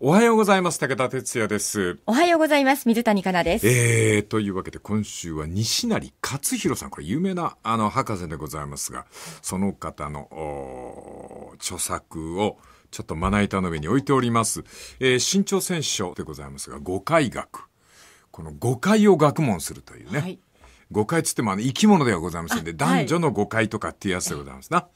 おはようございます。武田哲也です。おはようございます。水谷香奈です。えー、というわけで今週は西成勝弘さん、これ有名なあの博士でございますが、その方の著作をちょっとまな板の上に置いております。えー、新潮選書でございますが、誤解学。この誤解を学問するというね。はい、誤解つってもあの生き物ではございませんで、男女の誤解とかっていうやつでございますな。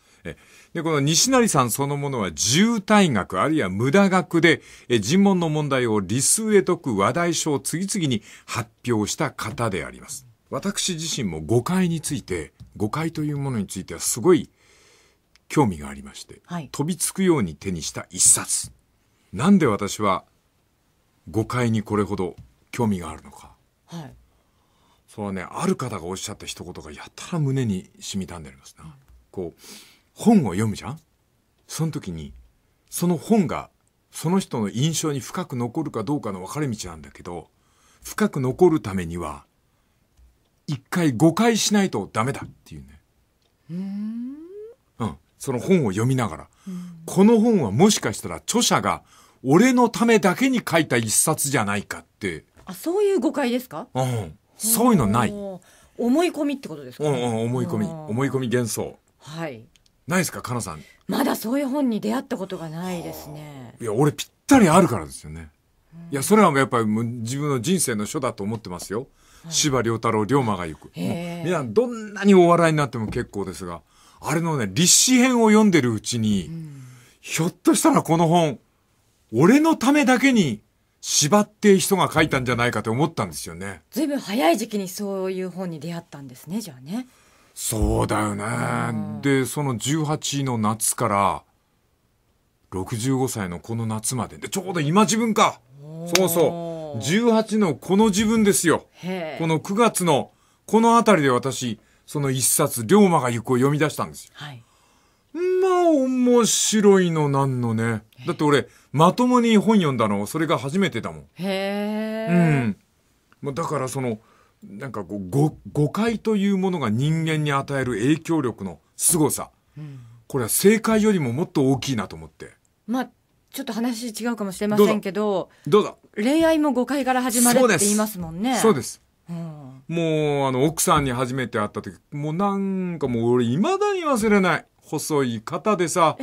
で、この西成さんそのものは渋滞学あるいは無駄学で、尋問の問題を理数へ解く話題書を次々に発表した方であります。私自身も誤解について、誤解というものについてはすごい興味がありまして、はい、飛びつくように手にした一冊。なんで私は誤解にこれほど興味があるのか。はい。そのね、ある方がおっしゃった一言がやたら胸に染みたんでありますな。こう本を読むじゃんその時に、その本が、その人の印象に深く残るかどうかの分かれ道なんだけど、深く残るためには、一回誤解しないとダメだっていうね。うん。うん。その本を読みながら。この本はもしかしたら著者が俺のためだけに書いた一冊じゃないかって。あ、そういう誤解ですかうん。そういうのない。思い込みってことですか、ね、うんうん、思い込み。思い込み幻想。はい。ないですかかなさんまだそういう本に出会ったことがないですねいや俺ぴったりあるからですよね、うん、いやそれはやっぱり自分の人生の書だと思ってますよ司馬、はい、太郎龍馬が行く皆どんなにお笑いになっても結構ですがあれのね立志編を読んでるうちに、うん、ひょっとしたらこの本俺のためだけに縛って人が書いたんじゃないかと思ったんですよね。ずいぶん早い時期にそういう本に出会ったんですね、じゃあね。そうだよね、でその18の夏から65歳のこの夏まででちょうど今自分かそうそう18のこの自分ですよこの9月のこの辺りで私その一冊「龍馬が行く」を読み出したんですよ。はいまあ面白いのなんのね。だって俺、まともに本読んだの、それが初めてだもん。へー。うん。だからその、なんかこう誤解というものが人間に与える影響力の凄さ、うん、これは正解よりももっと大きいなと思って。まあちょっと話違うかもしれませんけどどうぞ恋愛も誤解から始まるって言いますもんね。そうです。うん、もうあの奥さんに初めて会った時もうなんかもう俺いまだに忘れない細い肩でさ、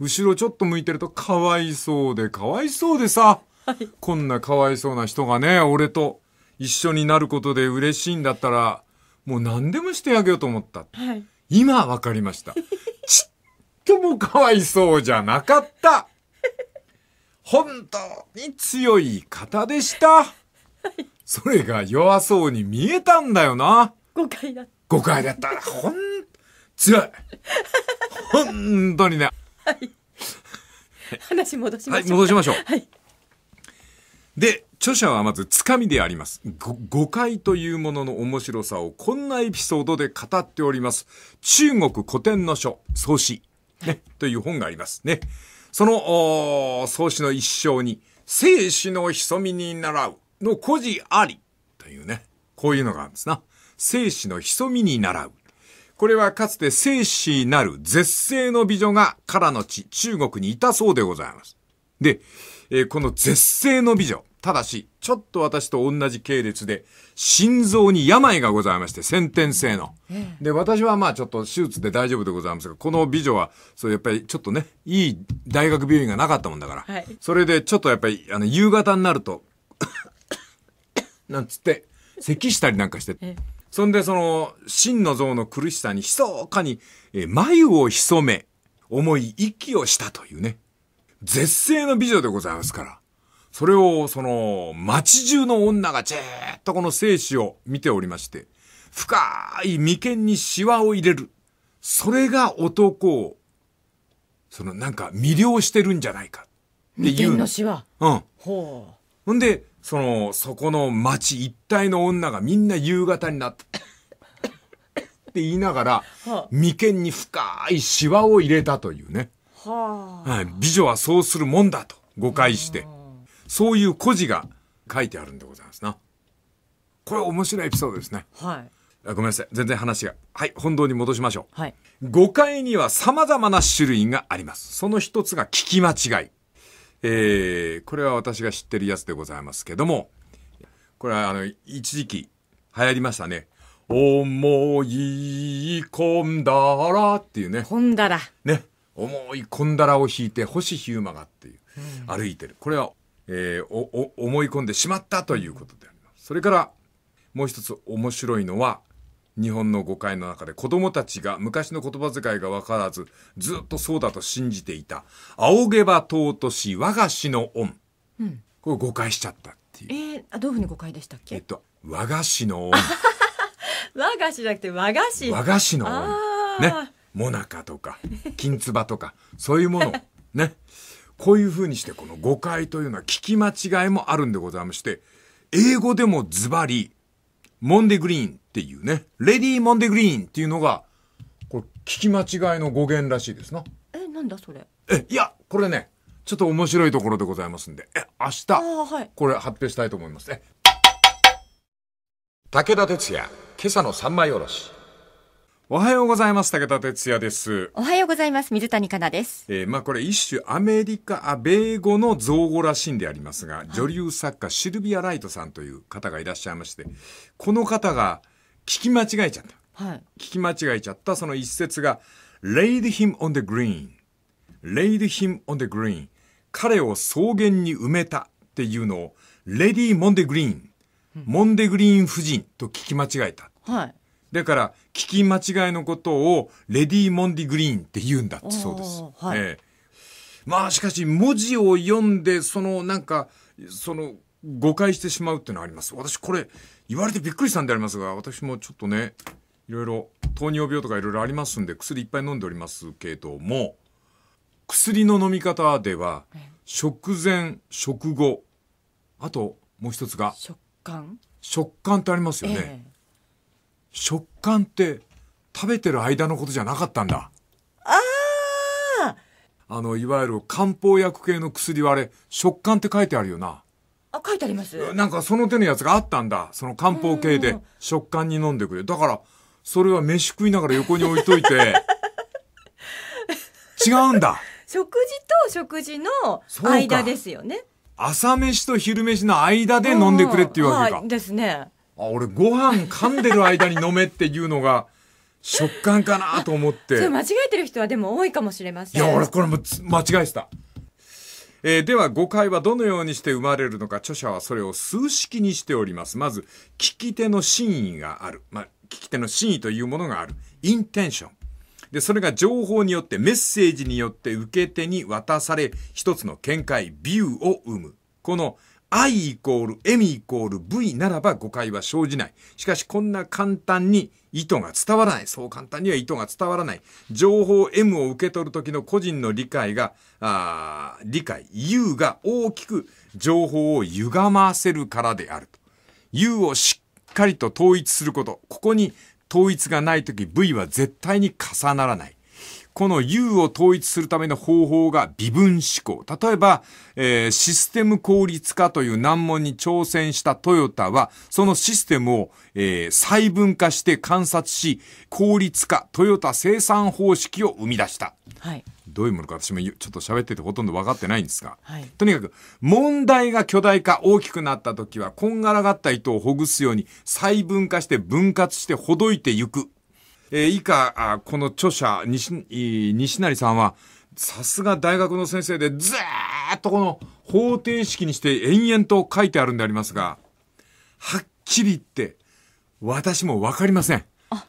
後ろちょっと向いてるとかわいそうでかわいそうでさ、はい、こんなかわいそうな人がね俺と一緒になることで嬉しいんだったら、もう何でもしてあげようと思った。はい、今わかりました。ちっともかわいそうじゃなかった。本当に強い方でした。はい、それが弱そうに見えたんだよな。誤解だった。誤解だった。ほん、強い。本当にね。はい。話戻しましょう。はい、戻しましょう。はい。で、著者はまずつかみであります。誤解というものの面白さをこんなエピソードで語っております。中国古典の書、創始、ね、という本がありますね。その、創始の一生に、生死の潜みに習うの故事ありというね、こういうのがあるんですな。生死の潜みに習う。これはかつて生死なる絶世の美女が唐の地、中国にいたそうでございます。で、えー、この絶世の美女。ただし、ちょっと私と同じ系列で、心臓に病がございまして、先天性の。で、私はまあちょっと手術で大丈夫でございますが、この美女は、そうやっぱりちょっとね、いい大学病院がなかったもんだから、はい、それでちょっとやっぱり、あの、夕方になるとなんつって、咳したりなんかして、そんでその、真の像の苦しさに、ひそかに、え眉を潜め、思い息をしたというね、絶世の美女でございますから。それを、その、街中の女がじーっとこの生死を見ておりまして、深い眉間にシワを入れる。それが男を、そのなんか魅了してるんじゃないかっていう。のシワ。うん。ほう。ほんで、その、そこの街一帯の女がみんな夕方になって、って言いながら、眉間に深いシワを入れたというね。はあ、い。美女はそうするもんだと誤解して。そういう故事が書いてあるんでございますな。これ面白いエピソードですね。はい。あごめんなさい。全然話が。はい。本堂に戻しましょう。はい。誤解には様々な種類があります。その一つが聞き間違い。えー、これは私が知ってるやつでございますけども、これはあの、一時期流行りましたね。思い込んだらっていうね。込んだら。ね。思い込んだらを引いて、星ヒューマがっていう、うん、歩いてる。これはえー、おお思い込んでしまったということであります。それからもう一つ面白いのは日本の誤解の中で子供たちが昔の言葉遣いが分からずずっとそうだと信じていた「仰げば尊し我が子の恩」うん、これ誤解しちゃったっていう。えー、どういうふうに誤解でしたっけえっと和菓子の恩 和菓子じゃなくて和菓子和菓子の恩ねもなかとか金つばとかそういうものねこういうふうにしてこの誤解というのは聞き間違いもあるんでございまして、英語でもズバリ、モンデグリーンっていうね、レディー・モンデグリーンっていうのが、これ聞き間違いの語源らしいですな。え、なんだそれ。え、いや、これね、ちょっと面白いところでございますんで、え、明日、はい、これ発表したいと思いますね。武田鉄矢、今朝の三枚おろし。おはようございます。武田哲也です。おはようございます。水谷香奈です。えー、まあこれ一種アメリカ、あ米語の造語らしいんでありますが、女流作家シルビア・ライトさんという方がいらっしゃいまして、この方が聞き間違えちゃった。はい、聞き間違えちゃったその一節が、laid him on the green, laid him on the green, 彼を草原に埋めたっていうのを、レディー・モンデ・グリーン、モンデ・グリーン夫人と聞き間違えた。はい。だから、聞き間違いのことを、レディー・モンディ・グリーンって言うんだってそうです。はい、えー、まあ、しかし、文字を読んで、その、なんか、その、誤解してしまうっていうのはあります。私、これ、言われてびっくりしたんでありますが、私もちょっとね、いろいろ、糖尿病とかいろいろありますんで、薬いっぱい飲んでおりますけども、薬の飲み方では、食前、食後、あと、もう一つが、食感食感ってありますよね。えー食感って食べてる間のことじゃなかったんだ。あああの、いわゆる漢方薬系の薬はあれ、食感って書いてあるよな。あ、書いてありますなんかその手のやつがあったんだ。その漢方系で食感に飲んでくれ。だから、それは飯食いながら横に置いといて、違うんだ。食事と食事の間ですよね。朝飯と昼飯の間で飲んでくれっていうわけか。はい、ですね。あ、俺ご飯噛んでる間に飲めっていうのが、食感かなと思って。そう、間違えてる人はでも多いかもしれません。いや、俺これも間違えてた。えー、では誤解はどのようにして生まれるのか著者はそれを数式にしておりますまず聞き手の真意がある、まあ、聞き手の真意というものがあるインテンションでそれが情報によってメッセージによって受け手に渡され一つの見解ビューを生むこの I イコール M イコール V ならば誤解は生じない。しかしこんな簡単に意図が伝わらない。そう簡単には意図が伝わらない。情報 M を受け取るときの個人の理解が、あ理解、U が大きく情報を歪ませるからであると。U をしっかりと統一すること。ここに統一がないとき V は絶対に重ならない。この U を統一するための方法が微分思考。例えば、えー、システム効率化という難問に挑戦したトヨタは、そのシステムを、えー、細分化して観察し、効率化、トヨタ生産方式を生み出した。はい。どういうものか私もちょっと喋っててほとんど分かってないんですが、はい、とにかく問題が巨大化大きくなった時はこんがらがった糸をほぐすように細分化して分割してほどいていくえー、以下、この著者、西、西成さんは、さすが大学の先生で、ずーっとこの方程式にして延々と書いてあるんでありますが、はっきり言って、私もわかりません。あ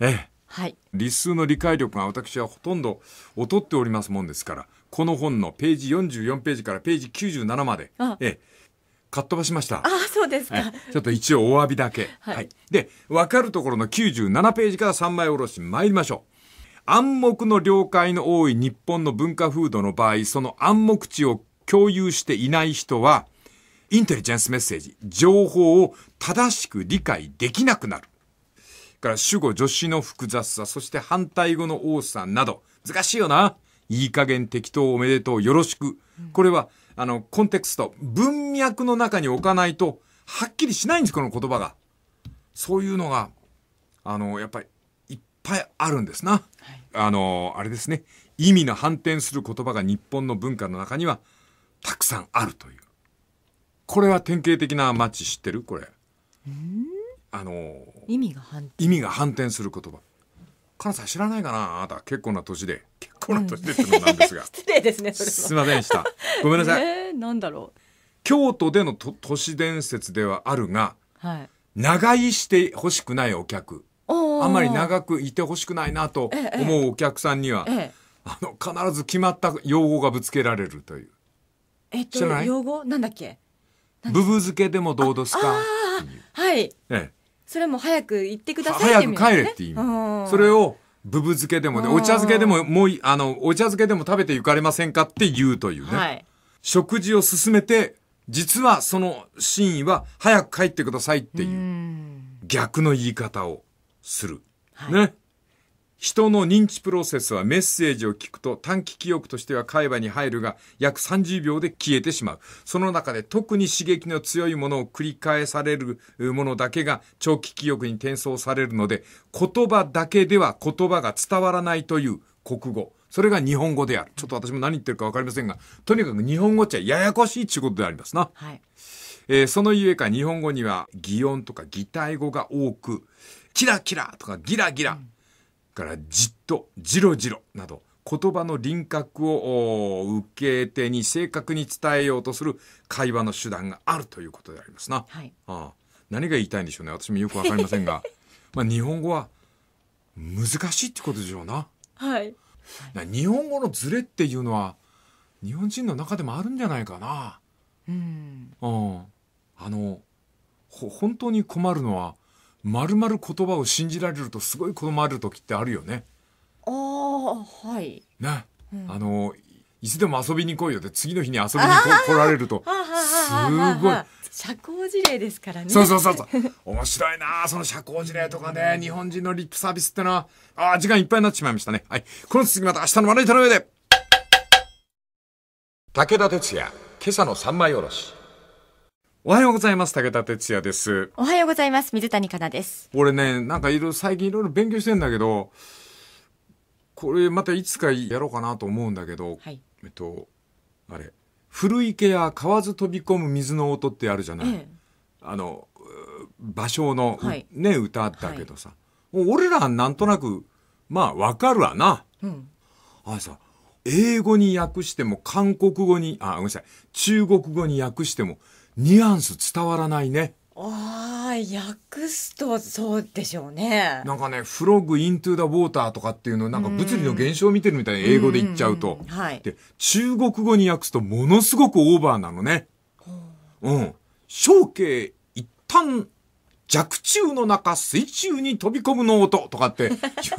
ええ。はい。理数の理解力が私はほとんど劣っておりますもんですから、この本のページ44ページからページ97まで、ええ。かっ飛ばしました。あそうですか、ちょっと一応お詫びだけ。はい、はい、で、わかるところの97ページから3枚おろし参りましょう。暗黙の了解の多い日本の文化風土の場合、その暗黙知を共有していない人は、インテリジェンスメッセージ、情報を正しく理解できなくなる。から主語助詞の複雑さ、そして反対語の多さなど、難しいよな。いい加減適当おめでとうよろしく。これはあの、コンテクスト、文脈の中に置かないと、はっきりしないんです、この言葉が。そういうのが、あの、やっぱり、いっぱいあるんですな。はい、あの、あれですね。意味の反転する言葉が日本の文化の中には、たくさんあるという。これは典型的なマッチ知ってるこれ。あの、意味が反転。意味が反転する言葉。カナさん知らないかなあなた、結構な年で。結コロッとしてってのなんですが、失礼ですねそれすいませんでしたごめんなさい、えー、なんだろう京都でのと都市伝説ではあるが、はい、長居してほしくないお客あんまり長くいてほしくないなと思うお客さんには、えええ、あの必ず決まった用語がぶつけられるというえっと用語なんだっけブブ漬けでもどうですかはい、ええ、それも早く行ってください、早く帰れっていう意味それをぶぶ漬けでもね、お茶漬けでも、もう、あの、お茶漬けでも食べていかれませんかって言うというね。はい、食事を進めて、実はその真意は、早く帰ってくださいっていう、逆の言い方をする。はい、ね。人の認知プロセスはメッセージを聞くと短期記憶としては海話に入るが約30秒で消えてしまう。その中で特に刺激の強いものを繰り返されるものだけが長期記憶に転送されるので言葉だけでは言葉が伝わらないという国語。それが日本語である。ちょっと私も何言ってるかわかりませんが、とにかく日本語っちゃややこしいっていうことでありますな。はい。えー、そのゆえか日本語には擬音とか擬態語が多く、キラキラとかギラギラ、うんからじっと、じろじろなど、言葉の輪郭を受け手に正確に伝えようとする会話の手段があるということでありますな。はい、ああ何が言いたいんでしょうね私もよくわかりませんが まあ日本語は難しいってことでしょうな。はい、日本語のズレっていうのは日本人の中でもあるんじゃないかな。うん、うん、あのほ本当に困るのはまるまる言葉を信じられるとすごい困る時ってあるよね。ああ、はい。ね。うん、あの、いつでも遊びに来いよで次の日に遊びに来られると、すごい。社交辞令ですからね。そうそうそうそう。面白いなその社交辞令とかね、日本人のリップサービスってのは、ああ、時間いっぱいになってしまいましたね。はい。この続きまた明日のまな板の上で。武田鉄矢、今朝の三枚おろし。おはようございます。武田哲也です。おはようございます。水谷香奈です。俺ね、なんかいろいろ最近いろいろ勉強してんだけど、これまたいつかやろうかなと思うんだけど、はい、えっと、あれ、古池や河津飛び込む水の音ってあるじゃない、あの、芭蕉の、はい、ね、歌だけどさ、はい、俺らなんとなく、まあわかるわな。うん、あさ、英語に訳しても韓国語に、あ、ごめんなさい、中国語に訳しても、ニュアンス伝わらないね。ああ、訳すとそうでしょうね。なんかね、フロッグイントゥーダウォーターとかっていうのなんか物理の現象を見てるみたいな英語で言っちゃうと。うはい。で、中国語に訳すとものすごくオーバーなのね。うん。小径一旦弱中の中水中に飛び込むの音とかって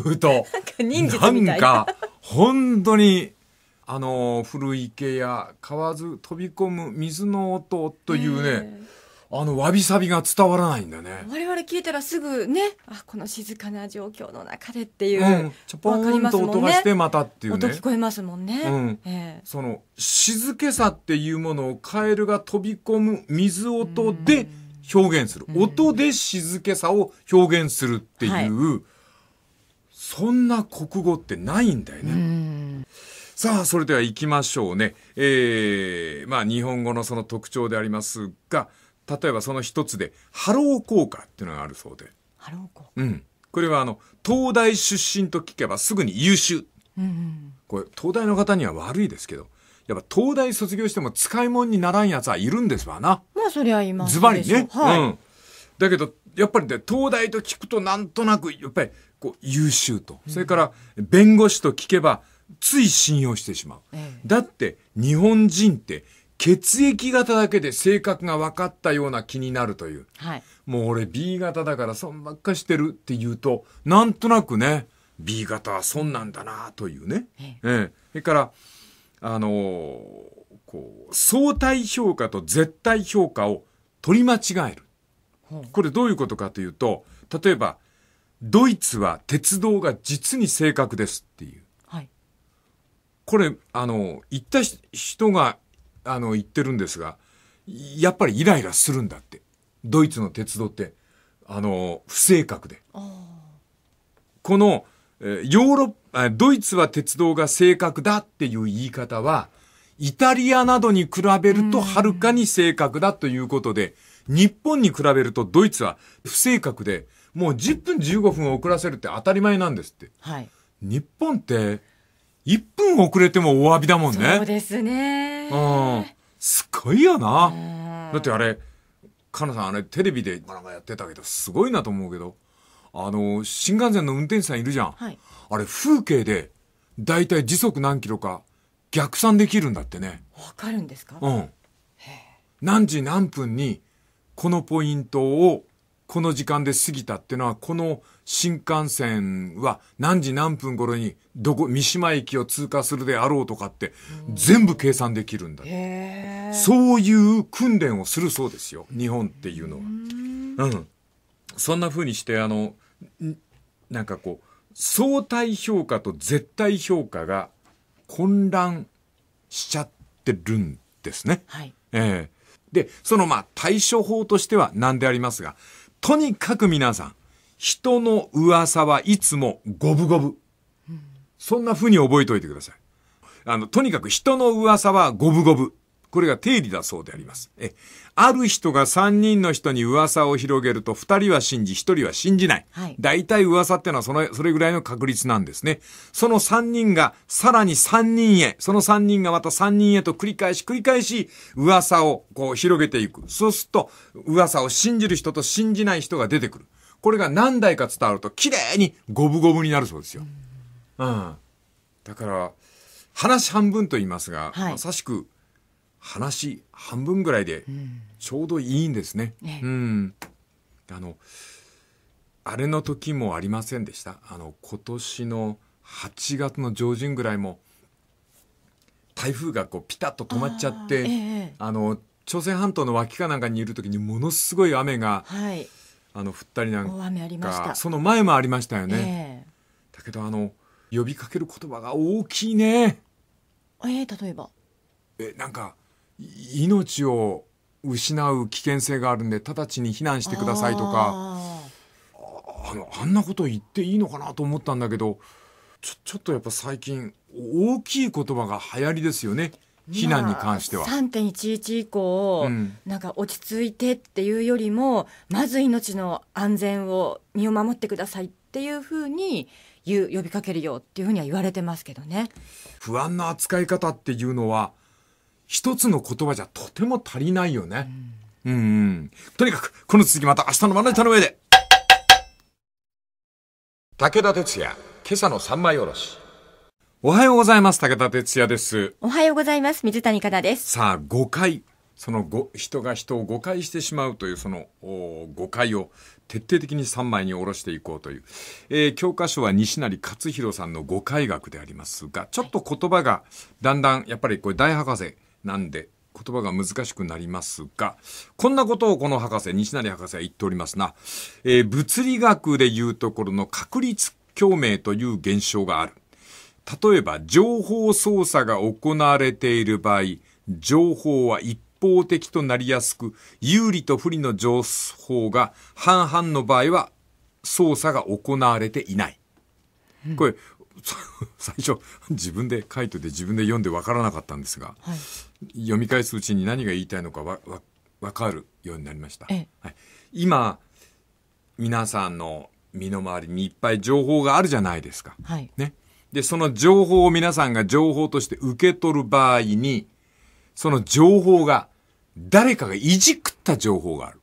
言うと。なんか忍みたいな。なんか、本当に、あの古池やわ津飛び込む水の音というね、あのわびさびが伝わらないんだね。我々聞いたらすぐね、あこの静かな状況の中でっていう、うん、ちょぽんと音がしてまたっていうね。音聞こえますもんね。うんその静けさっていうものをカエルが飛び込む水音で表現する、音で静けさを表現するっていう、はい、そんな国語ってないんだよね。さあ、それでは行きましょうね。えー、まあ、日本語のその特徴でありますが、例えばその一つで、ハロー効果っていうのがあるそうで。ハロー効果うん。これはあの、東大出身と聞けばすぐに優秀。うん、うん、これ、東大の方には悪いですけど、やっぱ東大卒業しても使い物にならんやつはいるんですわな。まあ、そりゃいますズバリね。はい、うん。だけど、やっぱりね、東大と聞くとなんとなく、やっぱり、こう、優秀と。それから、弁護士と聞けば、うんつい信用してしまう、ええ、だって日本人って血液型だけで性格が分かったような気になるという、はい、もう俺 B 型だから損ばっかしてるっていうとなんとなくね B 型は損なんだなというね、ええそれからあのー、こう相対評価と絶対評価を取り間違える、これどういうことかというと例えばドイツは鉄道が実に正確ですっていうこれ、あの、言った人が、あの、言ってるんですが、やっぱりイライラするんだって。ドイツの鉄道って、あの、不正確で。この、ヨーロッパ、ドイツは鉄道が正確だっていう言い方は、イタリアなどに比べるとはるかに正確だということで、日本に比べるとドイツは不正確で、もう10分15分遅らせるって当たり前なんですって。はい、日本って、1分遅れてもお詫びだもんね。そうですね。うん。すごいよな。だってあれ、かなさんあれテレビでなんかやってたけど、すごいなと思うけど、あの、新幹線の運転手さんいるじゃん。はい、あれ風景で、だいたい時速何キロか逆算できるんだってね。わかるんですかうん。何時何分に、このポイントを、この時間で過ぎたっていうのは、この新幹線は何時何分頃にどこ、三島駅を通過するであろうとかって、全部計算できるんだ、うん。そういう訓練をするそうですよ。日本っていうのは。うん。そんな風にして、あの、なんかこう、相対評価と絶対評価が混乱しちゃってるんですね。はい。えー、で、そのまあ対処法としては何でありますが、とにかく皆さん、人の噂はいつも五分五分。そんな風に覚えておいてください。あの、とにかく人の噂は五分五分。これが定理だそうであります。え、ある人が三人の人に噂を広げると、二人は信じ、一人は信じない。はい、大体噂ってのはその、それぐらいの確率なんですね。その三人が、さらに三人へ、その三人がまた三人へと繰り返し繰り返し、噂をこう広げていく。そうすると、噂を信じる人と信じない人が出てくる。これが何台か伝わると、綺麗に五分五分になるそうですよ。うん。だから、話半分と言いますが、はい、まさしく、話半分ぐらいで、ちょうどいいんですね。うん、あの、あれの時もありませんでした。あの、今年の8月の上旬ぐらいも、台風がこうピタッと止まっちゃって、あええ、あの、朝鮮半島の脇かなんかにいる時にものすごい雨が、はい、あの降ったりなんか大雨ありましたその前もありましたよね、えー、だけどあの呼びかける言葉が大きいねえー、例えばえなんか命を失う危険性があるんで直ちに避難してくださいとかあのあんなこと言っていいのかなと思ったんだけどちょちょっとやっぱ最近大きい言葉が流行りですよね避難に関しては。3.11以降、うん、なんか落ち着いてっていうよりも、まず命の安全を、身を守ってくださいっていうふうに言う、呼びかけるよっていうふうには言われてますけどね。不安な扱い方っていうのは、一つの言葉じゃとても足りないよね。うん、うん、とにかく、この続きまた明日のまな板の上で。武田鉄矢、今朝の三枚おろし。おはようございます。武田哲也です。おはようございます。水谷香奈です。さあ、誤解。そのご人が人を誤解してしまうというその誤解を徹底的に3枚に下ろしていこうという、えー、教科書は西成勝弘さんの誤解学でありますがちょっと言葉がだんだんやっぱりこれ大博士なんで言葉が難しくなりますがこんなことをこの博士西成博士は言っておりますな、えー、物理学でいうところの確率共鳴という現象がある例えば情報操作が行われている場合、情報は一方的となりやすく、有利と不利の情報が半々の場合は操作が行われていない。うん、これ、最初自分で書いてて自分で読んで分からなかったんですが、はい、読み返すうちに何が言いたいのかわわ分かるようになりました。はい、今皆さんの身の回りにいっぱい情報があるじゃないですか。はい、ね、で、その情報を皆さんが情報として受け取る場合に、その情報が、誰かがいじくった情報がある。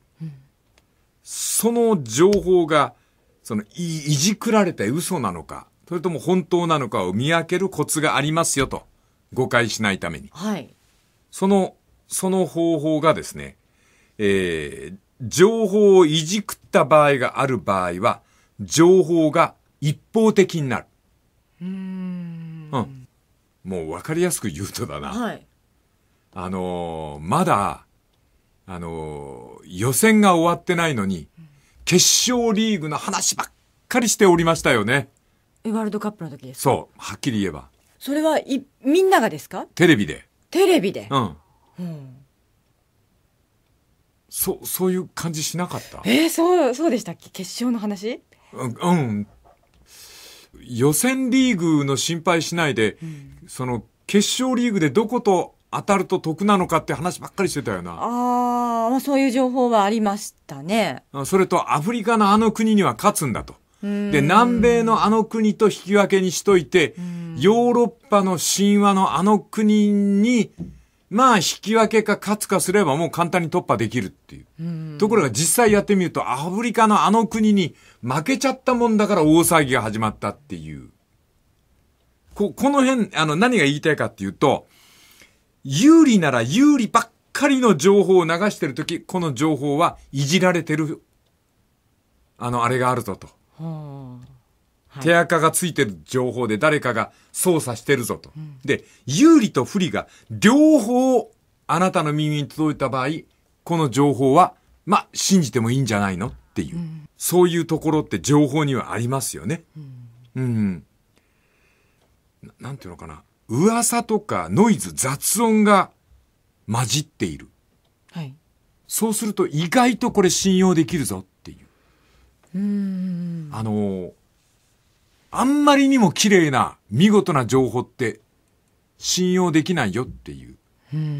その情報が、そのい、いじくられた嘘なのか、それとも本当なのかを見分けるコツがありますよと、誤解しないために。はい。その、その方法がですね、えー、情報をいじくった場合がある場合は、情報が一方的になる。うんもう分かりやすく言うとだな、はい、あのー、まだ、あのー、予選が終わってないのに、決勝リーグの話ばっかりしておりましたよね。ワールドカップの時ですそうはっきり言えばそれはいみんながですかテレビでテレビでうん、うん、そそういう感じしなかったえー、そうそうでしたっけ決勝の話うん、うん、予選リーグの心配しないで、うん、その決勝リーグでどこと当たると得なのかって話ばっかりしてたよな。ああ、あ、そういう情報はありましたね。それとアフリカのあの国には勝つんだと。で、南米のあの国と引き分けにしといて、ヨーロッパの神話のあの国に、まあ、引き分けか勝つかすればもう簡単に突破できるっていう。うところが実際やってみると、アフリカのあの国に負けちゃったもんだから大騒ぎが始まったっていう。こ、この辺、あの、何が言いたいかっていうと、有利なら有利ばっかりの情報を流してるとき、この情報はいじられてる、あの、あれがあるぞと。はあ手垢がついてる情報で誰かが操作してるぞと。で、有利と不利が両方あなたの耳に届いた場合、この情報は、まあ、信じてもいいんじゃないのっていう、うん、そういうところって情報にはありますよね。うん。うんな、なんていうのかな。噂とかノイズ、雑音が混じっている。はい。そうすると意外とこれ信用できるぞっていう。うん。あのーあんまりにも綺麗な、見事な情報って信用できないよっていう。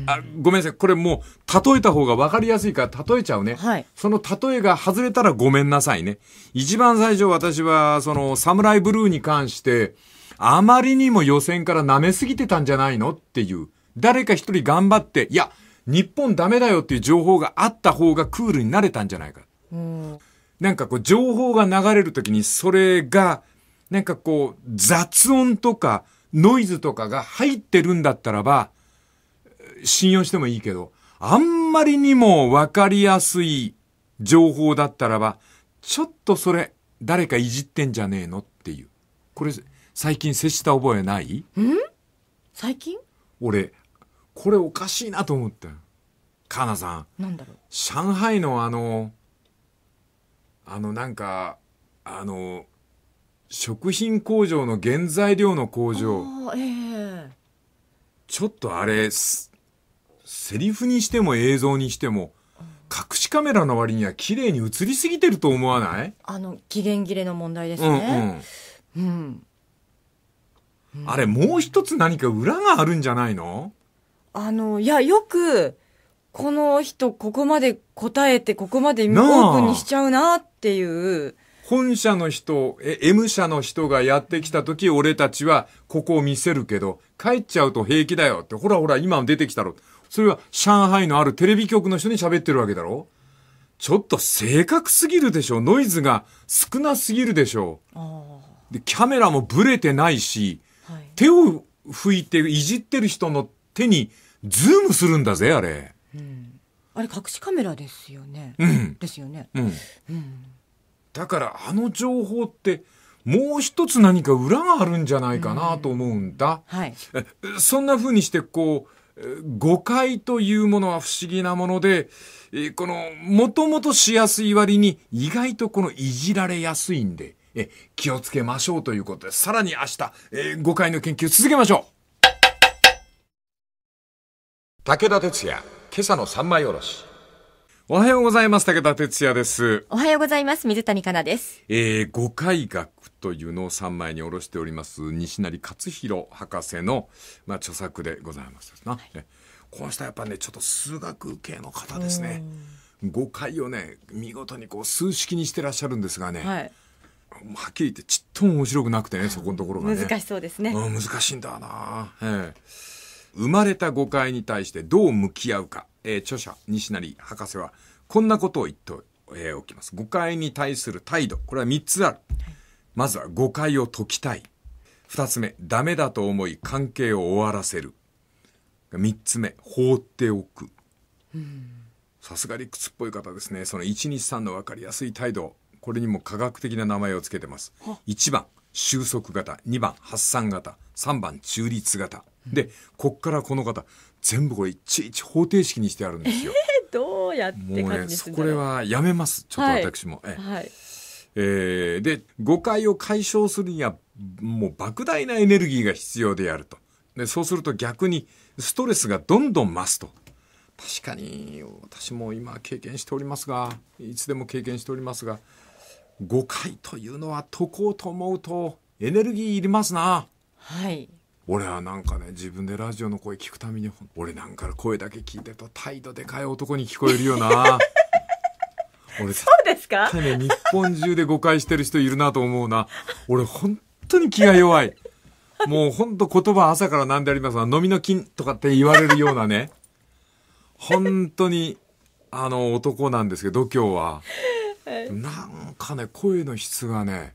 あごめんなさい。これもう、例えた方が分かりやすいから例えちゃうね。はい、その例えが外れたらごめんなさいね。一番最初私は、その、サムライブルーに関して、あまりにも予選から舐めすぎてたんじゃないのっていう。誰か一人頑張って、いや、日本ダメだよっていう情報があった方がクールになれたんじゃないか。うん、なんかこう、情報が流れるときにそれが、なんかこう、雑音とかノイズとかが入ってるんだったらば、信用してもいいけど、あんまりにもわかりやすい情報だったらば、ちょっとそれ、誰かいじってんじゃねえのっていう。これ、最近接した覚えないん最近俺、これおかしいなと思ったよ。カナさん。なんだろう。上海のあの、あのなんか、あの、食品工場の原材料の工場。えー、ちょっとあれ、セリフにしても映像にしても、隠しカメラの割には綺麗に映りすぎてると思わないあの、期限切れの問題ですね。うん、うん、うん。あれ、もう一つ何か裏があるんじゃないのあの、いや、よく、この人、ここまで答えて、ここまでオープンにしちゃうなっていう。本社の人、M 社の人がやってきた時、俺たちはここを見せるけど、帰っちゃうと平気だよって、ほらほら、今出てきたろ。それは上海のあるテレビ局の人に喋ってるわけだろちょっと正確すぎるでしょ。ノイズが少なすぎるでしょ。で、キャメラもブレてないし、はい、手を拭いていじってる人の手にズームするんだぜ、あれ。うん、あれ隠しカメラですよね。うん、ですよね。うん、うんだからあの情報ってもう一つ何か裏があるんじゃないかなと思うんだ。うん、はい、そんな風にしてこう誤解というものは不思議なもので、この、もともとしやすい割に、意外とこのいじられやすいんで、え気をつけましょうということで、さらに明日、え誤解の研究続けましょう武田鉄矢、今朝の三枚おろし。おはようございます。武田哲也です。おはようございます。水谷香奈です。えー、五海学というのを三枚に下ろしております、西成勝弘博士の、まあ、著作でございますな、はい、このしたやっぱね、ちょっと数学系の方ですね。五回をね、見事にこう数式にしてらっしゃるんですがね。はいはっきり言ってちっとも面白くなくてねそこのところが、ね、難しそうですね、難しいんだな、ええ、生まれた五回に対してどう向き合うかえー、著者、西成博士は、こんなことを言っておきます。誤解に対する態度。これは3つある。まずは誤解を解きたい。2つ目、ダメだと思い関係を終わらせる。3つ目、放っておく。さすが理屈っぽい方ですね。その123の分かりやすい態度。これにも科学的な名前をつけてます。1番、収束型。2番、発散型。3番、中立型。で、こっからこの方、全部これいちいち方程式にしてあるんですよ。えー、どうやってもうねこれはやめますちょっと私も。はい、えはいえー、で誤解を解消するにはもう莫大なエネルギーが必要であるとでそうすると逆にストレスがどんどん増すと確かに私も今経験しておりますがいつでも経験しておりますが誤解というのは解こうと思うとエネルギーいりますな。はい俺はなんかね自分でラジオの声聞くために俺なんか声だけ聞いてると態度でかい男に聞こえるよな 俺そうですかね日本中で誤解してる人いるなと思うな俺本当に気が弱いもう本当言葉朝から何でありますが飲みの金とかって言われるようなね本当にあの男なんですけど度胸は、はい、なんかね声の質がね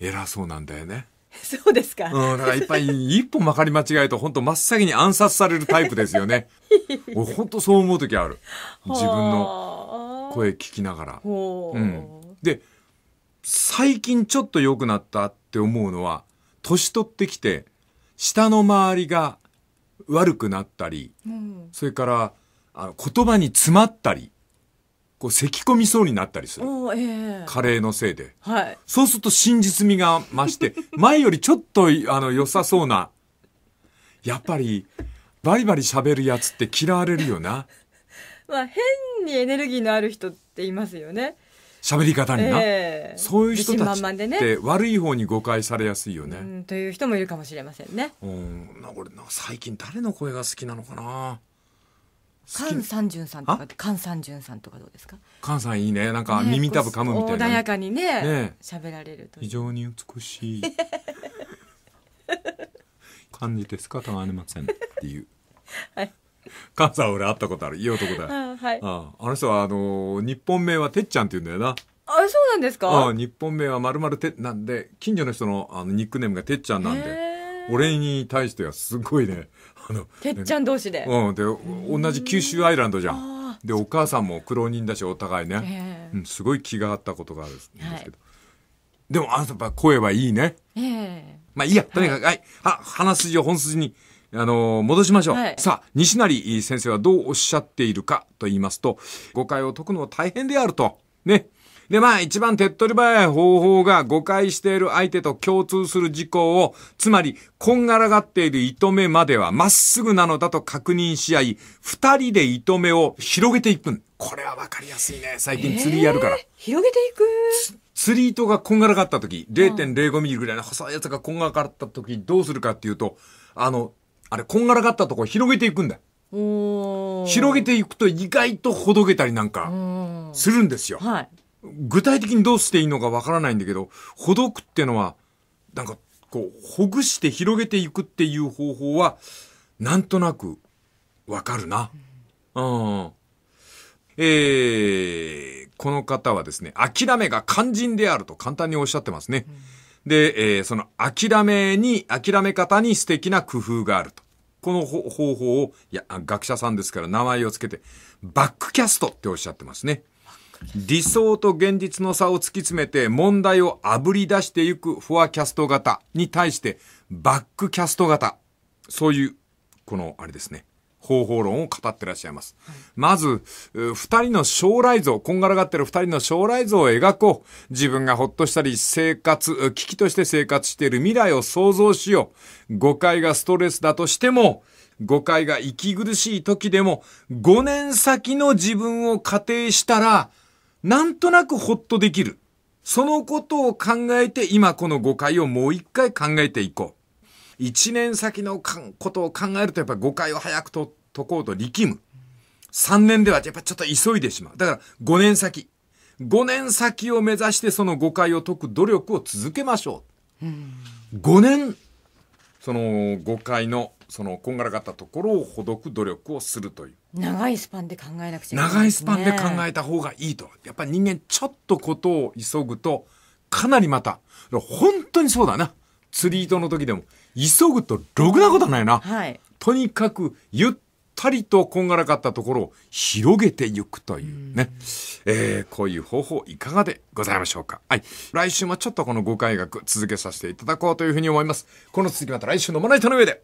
偉そうなんだよね そうですか。うん、だからいっぱい一歩まかり間違えと本当真っ先に暗殺されるタイプですよね。俺本当そう思う時ある。自分の声聞きながら。うん、で最近ちょっと良くなったって思うのは年取ってきて下の周りが悪くなったり、うん、それからあの言葉に詰まったりこう咳込みそうになったりする、えー、カレーのせいで、はい、そうすると真実味が増して 前よりちょっとあの良さそうなやっぱりバリバリ喋るやつって嫌われるよな まあ変にエネルギーのある人っていますよね喋り方にな、えー、そういう人たちって悪い方に誤解されやすいよね。という人もいるかもしれませんね。うん、俺最近誰の声が好きなのかな。菅三淳さんとか菅三淳さんとかどうですか菅さんいいねなんか耳たぶ噛むみたいな、ね、穏やかにね喋、ね、られると非常に美しい 感じですかたまりませんっていうはい菅さん俺会ったことあるいい男だよ、はい、ああの人はあの日本名はてっちゃんって言うんだよなあそうなんですかあ日本名はまるまるてなんで近所の人のあのニックネームがてっちゃんなんで俺に対してはすごいねのてっちゃん同士で、うん、で同じ九州アイランドじゃんでお母さんも苦労人だしお互いね、えー、うん、すごい気が合ったことがあるんですけど、はい、でもあなた声はいいね、えー、まあいいやとにかく、はい、はい、鼻筋を本筋にあの戻しましょう、はい、さあ西成先生はどうおっしゃっているかと言いますと誤解を解くのは大変であるとねで、まあ一番手っ取り早い方法が誤解している相手と共通する事項を、つまり、こんがらがっている糸目まではまっすぐなのだと確認し合い、二人で糸目を広げていくん。これはわかりやすいね。最近釣りやるから。えー、広げていく釣り糸がこんがらがった時、0.05ミリぐらいの細いやつがこんがらがった時、どうするかっていうと、あの、あれ、こんがらがったとこ広げていくんだよ。広げていくと意外とほどけたりなんかするんですよ。はい、具体的にどうしていいのかわからないんだけど、ほどくってのは、なんか、こう、ほぐして広げていくっていう方法は、なんとなく、わかるな。うん。えー、この方はですね、諦めが肝心であると簡単におっしゃってますね。うん、で、えー、その諦めに、諦め方に素敵な工夫があると。この方法を、いや、学者さんですから名前をつけて、バックキャストっておっしゃってますね。理想と現実の差を突き詰めて問題をあぶり出していくフォアキャスト型に対してバックキャスト型。そういう、この、あれですね。方法論を語ってらっしゃいます。はい、まず、二人の将来像、こんがらがってる二人の将来像を描こう。自分がほっとしたり、生活、危機として生活している未来を想像しよう。誤解がストレスだとしても、誤解が息苦しい時でも、5年先の自分を仮定したら、なんとなくほっとできる。そのことを考えて、今この誤解をもう一回考えていこう。一年先のことを考えると、やっぱ誤解を早くと解こうと力む。3年ではやっぱちょっと急いでしまう。だから5年先。5年先を目指してその誤解を解く努力を続けましょう。うん、5年、その誤解のそのこんがらがったところをほどく努力をするという長いスパンで考えなくちゃいけない、ね、長いスパンで考えた方がいいとやっぱり人間ちょっとことを急ぐとかなりまた本当にそうだな釣り糸の時でも急ぐとろくなことはないな、はい、とにかくゆったりとこんがらかったところを広げていくというね、うえー、こういう方法いかがでございましょうか、はい、来週もちょっとこの誤解学続けさせていただこうというふうに思いますこの続きまた来週のまな板の上で